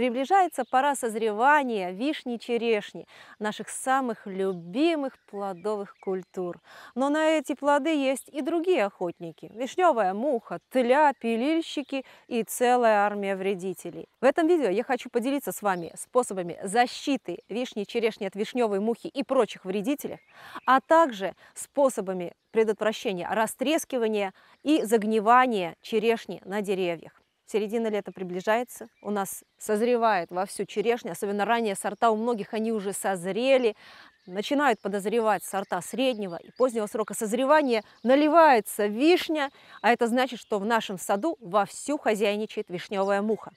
Приближается пора созревания вишни-черешни, наших самых любимых плодовых культур. Но на эти плоды есть и другие охотники. Вишневая муха, тля, пилильщики и целая армия вредителей. В этом видео я хочу поделиться с вами способами защиты вишни-черешни от вишневой мухи и прочих вредителей, а также способами предотвращения растрескивания и загнивания черешни на деревьях. Середина лета приближается, у нас созревает во всю черешня, особенно ранние сорта, у многих они уже созрели, начинают подозревать сорта среднего и позднего срока созревания, наливается вишня, а это значит, что в нашем саду вовсю хозяйничает вишневая муха.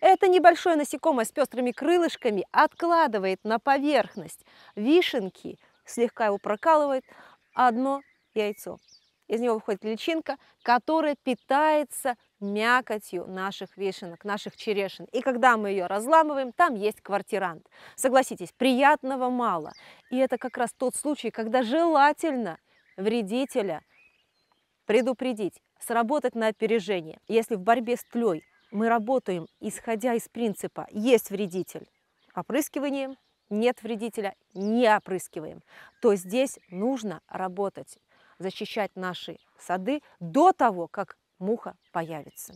Это небольшое насекомое с пестрыми крылышками откладывает на поверхность вишенки, слегка его прокалывает одно яйцо из него выходит личинка, которая питается мякотью наших вишенок, наших черешин. И когда мы ее разламываем, там есть квартирант. Согласитесь, приятного мало. И это как раз тот случай, когда желательно вредителя предупредить, сработать на опережение. Если в борьбе с тлей мы работаем, исходя из принципа «есть вредитель», опрыскиванием, нет вредителя, не опрыскиваем, то здесь нужно работать защищать наши сады до того, как муха появится.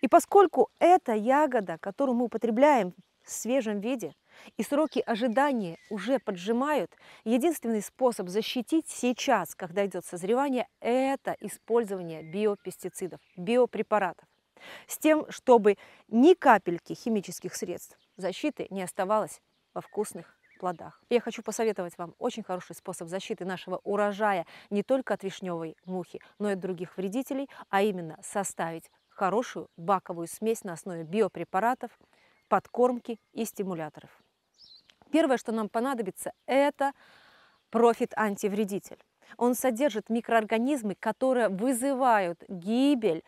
И поскольку эта ягода, которую мы употребляем в свежем виде, и сроки ожидания уже поджимают, единственный способ защитить сейчас, когда идет созревание, это использование биопестицидов, биопрепаратов. С тем, чтобы ни капельки химических средств защиты не оставалось во вкусных плодах. Я хочу посоветовать вам очень хороший способ защиты нашего урожая не только от вишневой мухи, но и от других вредителей, а именно составить хорошую баковую смесь на основе биопрепаратов, подкормки и стимуляторов. Первое, что нам понадобится, это профит-антивредитель. Он содержит микроорганизмы, которые вызывают гибель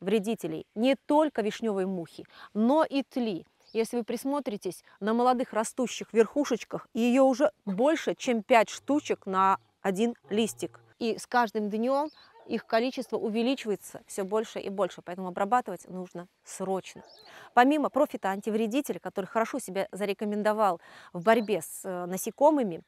вредителей не только вишневой мухи, но и тли. Если вы присмотритесь, на молодых растущих верхушечках ее уже больше, чем 5 штучек на один листик. И с каждым днем их количество увеличивается все больше и больше, поэтому обрабатывать нужно срочно. Помимо профита-антивредителя, который хорошо себя зарекомендовал в борьбе с э, насекомыми,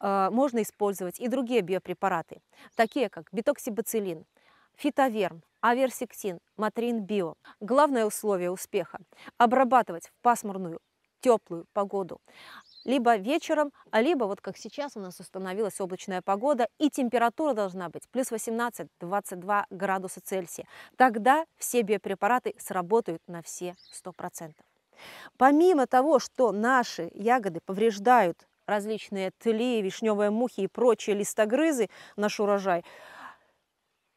э, можно использовать и другие биопрепараты, такие как Битоксибацилин, фитоверм, Аверсектин, Матрин Био. Главное условие успеха – обрабатывать в пасмурную, теплую погоду либо вечером, а либо вот как сейчас у нас установилась облачная погода и температура должна быть плюс 18-22 градуса Цельсия. Тогда все биопрепараты сработают на все 100%. Помимо того, что наши ягоды повреждают различные тли, вишневые мухи и прочие листогрызы наш урожай –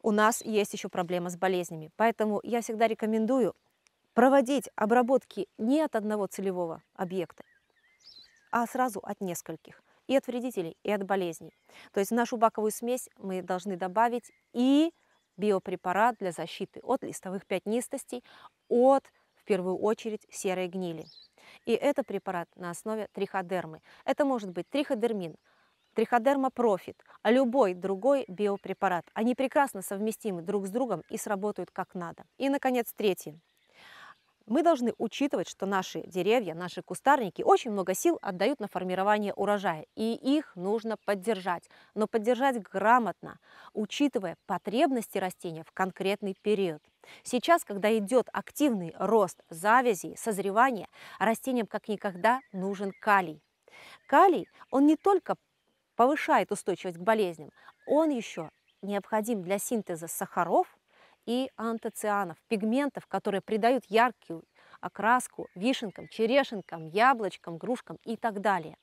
у нас есть еще проблема с болезнями. Поэтому я всегда рекомендую проводить обработки не от одного целевого объекта, а сразу от нескольких. И от вредителей, и от болезней. То есть в нашу баковую смесь мы должны добавить и биопрепарат для защиты от листовых пятнистостей, от, в первую очередь, серой гнили. И это препарат на основе триходермы. Это может быть триходермин, Триходерма Профит, а любой другой биопрепарат. Они прекрасно совместимы друг с другом и сработают как надо. И, наконец, третье. Мы должны учитывать, что наши деревья, наши кустарники очень много сил отдают на формирование урожая, и их нужно поддержать, но поддержать грамотно, учитывая потребности растения в конкретный период. Сейчас, когда идет активный рост завязей, созревания, растениям как никогда нужен калий. Калий, он не только повышает устойчивость к болезням, он еще необходим для синтеза сахаров и антоцианов, пигментов, которые придают яркую окраску вишенкам, черешенкам, яблочкам, грушкам и так далее.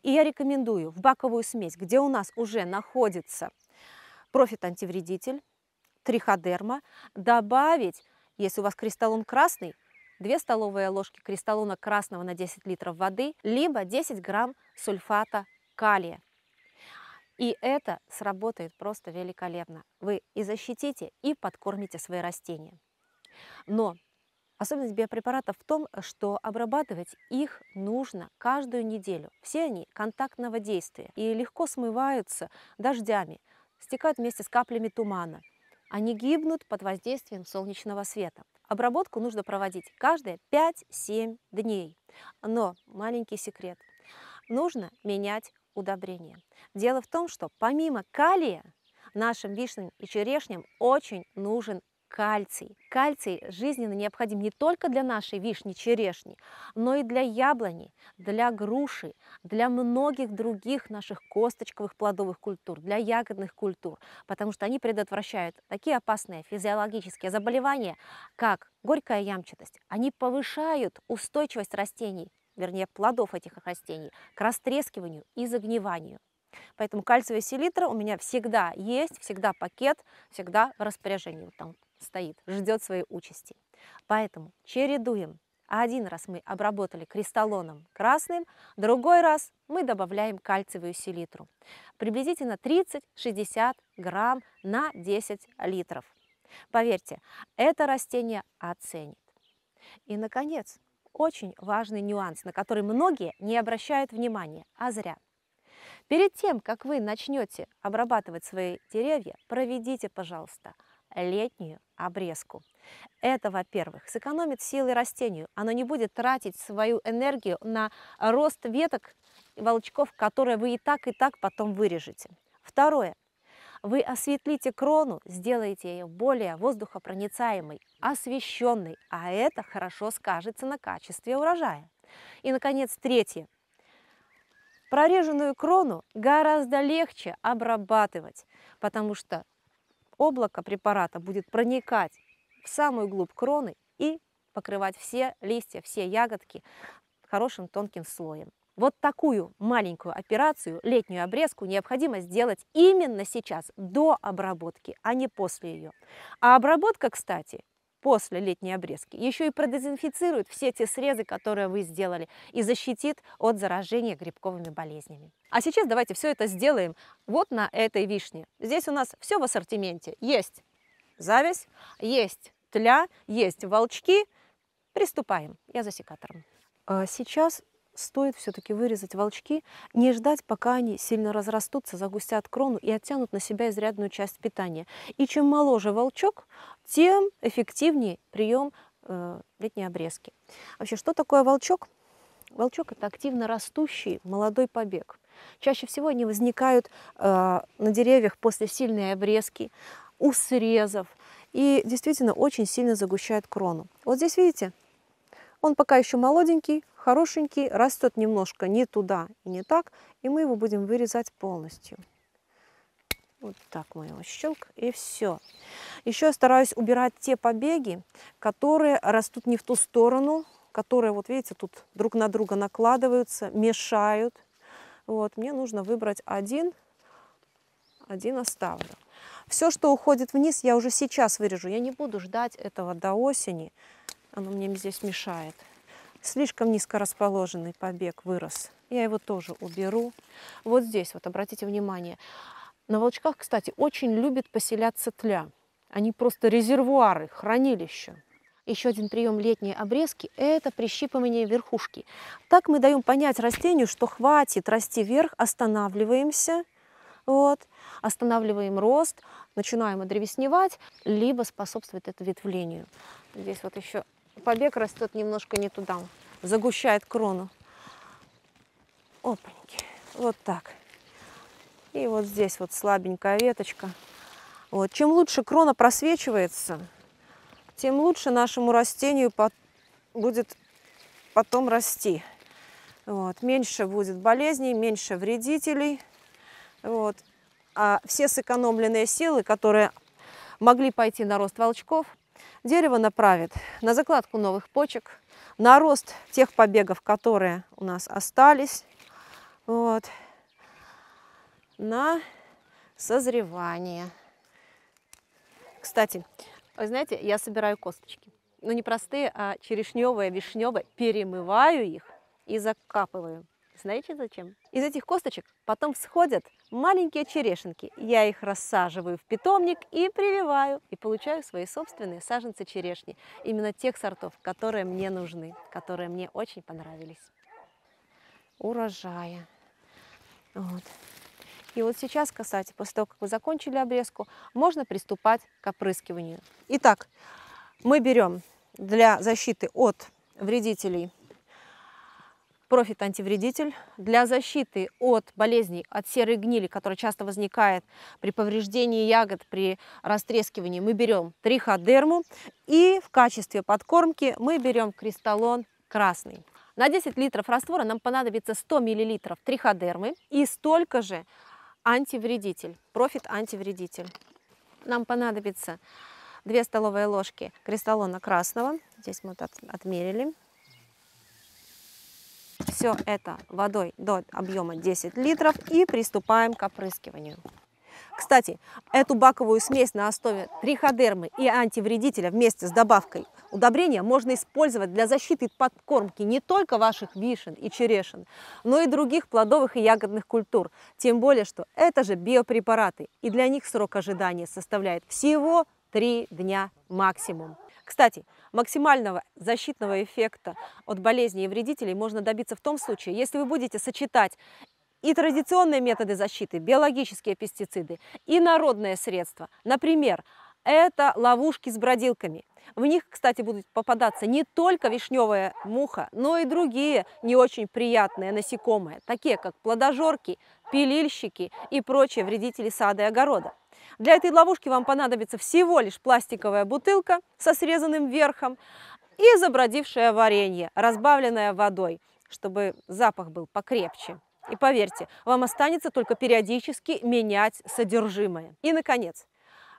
И я рекомендую в баковую смесь, где у нас уже находится профит-антивредитель, триходерма, добавить, если у вас кристаллон красный, 2 столовые ложки кристаллона красного на 10 литров воды, либо 10 грамм сульфата калия. И это сработает просто великолепно. Вы и защитите, и подкормите свои растения. Но особенность биопрепаратов в том, что обрабатывать их нужно каждую неделю. Все они контактного действия и легко смываются дождями, стекают вместе с каплями тумана. Они гибнут под воздействием солнечного света. Обработку нужно проводить каждые 5-7 дней. Но маленький секрет. Нужно менять удобрения. Дело в том, что помимо калия нашим вишням и черешням очень нужен кальций. Кальций жизненно необходим не только для нашей вишни, черешни, но и для яблони, для груши, для многих других наших косточковых плодовых культур, для ягодных культур, потому что они предотвращают такие опасные физиологические заболевания, как горькая ямчатость. Они повышают устойчивость растений вернее плодов этих растений, к растрескиванию и загниванию. Поэтому кальциевая селитра у меня всегда есть, всегда пакет, всегда в распоряжении вот там стоит, ждет своей участи. Поэтому чередуем. Один раз мы обработали кристаллоном красным, другой раз мы добавляем кальциевую селитру. Приблизительно 30-60 грамм на 10 литров. Поверьте, это растение оценит. И, наконец, очень важный нюанс, на который многие не обращают внимания, а зря. Перед тем, как вы начнете обрабатывать свои деревья, проведите, пожалуйста, летнюю обрезку. Это, во-первых, сэкономит силы растению. Оно не будет тратить свою энергию на рост веток волчков, которые вы и так, и так потом вырежете. Второе. Вы осветлите крону, сделаете ее более воздухопроницаемой, освещенной, а это хорошо скажется на качестве урожая. И, наконец, третье. Прореженную крону гораздо легче обрабатывать, потому что облако препарата будет проникать в самую глубь кроны и покрывать все листья, все ягодки хорошим тонким слоем. Вот такую маленькую операцию, летнюю обрезку, необходимо сделать именно сейчас, до обработки, а не после ее. А обработка, кстати, после летней обрезки еще и продезинфицирует все те срезы, которые вы сделали, и защитит от заражения грибковыми болезнями. А сейчас давайте все это сделаем вот на этой вишне. Здесь у нас все в ассортименте. Есть зависть, есть тля, есть волчки. Приступаем. Я за секатором. А сейчас стоит все-таки вырезать волчки, не ждать, пока они сильно разрастутся, загустят крону и оттянут на себя изрядную часть питания. И чем моложе волчок, тем эффективнее прием э, летней обрезки. Вообще, что такое волчок? Волчок – это активно растущий молодой побег. Чаще всего они возникают э, на деревьях после сильной обрезки, у срезов и действительно очень сильно загущают крону. Вот здесь видите, он пока еще молоденький, хорошенький, растет немножко не туда и не так, и мы его будем вырезать полностью. Вот так мы его щелк, и все. Еще я стараюсь убирать те побеги, которые растут не в ту сторону, которые, вот видите, тут друг на друга накладываются, мешают. Вот, мне нужно выбрать один, один оставлю. Все, что уходит вниз, я уже сейчас вырежу. Я не буду ждать этого до осени. Оно мне здесь мешает. Слишком низко расположенный побег вырос. Я его тоже уберу. Вот здесь, вот обратите внимание. На волчках, кстати, очень любят поселяться тля. Они просто резервуары, хранилища. Еще один прием летней обрезки – это прищипывание верхушки. Так мы даем понять растению, что хватит расти вверх, останавливаемся, вот, останавливаем рост, начинаем одревесневать, либо способствует это ветвлению. Здесь вот еще побег растет немножко не туда, загущает крону. Опаньки, вот так. И вот здесь вот слабенькая веточка. Вот. Чем лучше крона просвечивается, тем лучше нашему растению по будет потом расти. Вот. Меньше будет болезней, меньше вредителей. Вот. А все сэкономленные силы, которые могли пойти на рост волчков, Дерево направит на закладку новых почек, на рост тех побегов, которые у нас остались, вот, на созревание. Кстати, вы знаете, я собираю косточки. Ну, не простые, а черешневые, вишневые. Перемываю их и закапываю. Знаете зачем? Из этих косточек потом всходят маленькие черешенки. Я их рассаживаю в питомник и прививаю, и получаю свои собственные саженцы черешни. Именно тех сортов, которые мне нужны, которые мне очень понравились. Урожая. Вот. И вот сейчас, кстати, после того, как вы закончили обрезку, можно приступать к опрыскиванию. Итак, мы берем для защиты от вредителей профит-антивредитель. Для защиты от болезней, от серой гнили, которая часто возникает при повреждении ягод, при растрескивании, мы берем триходерму. И в качестве подкормки мы берем кристаллон красный. На 10 литров раствора нам понадобится 100 миллилитров триходермы и столько же антивредитель, профит-антивредитель. Нам понадобится 2 столовые ложки кристаллона красного. Здесь мы вот отмерили все это водой до объема 10 литров и приступаем к опрыскиванию. Кстати, эту баковую смесь на основе триходермы и антивредителя вместе с добавкой удобрения можно использовать для защиты подкормки не только ваших вишен и черешин, но и других плодовых и ягодных культур. Тем более, что это же биопрепараты, и для них срок ожидания составляет всего 3 дня максимум. Кстати, максимального защитного эффекта от болезней и вредителей можно добиться в том случае, если вы будете сочетать и традиционные методы защиты, биологические пестициды, и народные средства. Например, это ловушки с бродилками. В них, кстати, будут попадаться не только вишневая муха, но и другие не очень приятные насекомые, такие как плодожорки, пилильщики и прочие вредители сада и огорода. Для этой ловушки вам понадобится всего лишь пластиковая бутылка со срезанным верхом и забродившее варенье, разбавленное водой, чтобы запах был покрепче. И поверьте, вам останется только периодически менять содержимое. И, наконец,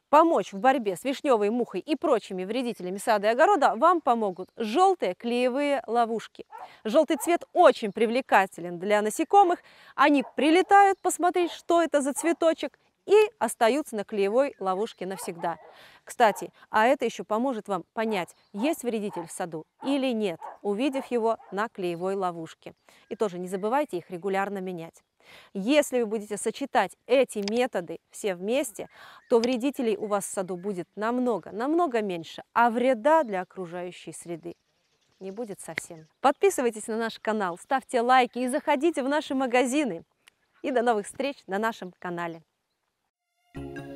Помочь в борьбе с вишневой мухой и прочими вредителями сада и огорода вам помогут желтые клеевые ловушки. Желтый цвет очень привлекателен для насекомых. Они прилетают посмотреть, что это за цветочек, и остаются на клеевой ловушке навсегда. Кстати, а это еще поможет вам понять, есть вредитель в саду или нет, увидев его на клеевой ловушке. И тоже не забывайте их регулярно менять. Если вы будете сочетать эти методы все вместе, то вредителей у вас в саду будет намного, намного меньше, а вреда для окружающей среды не будет совсем. Подписывайтесь на наш канал, ставьте лайки и заходите в наши магазины. И до новых встреч на нашем канале. Thank you.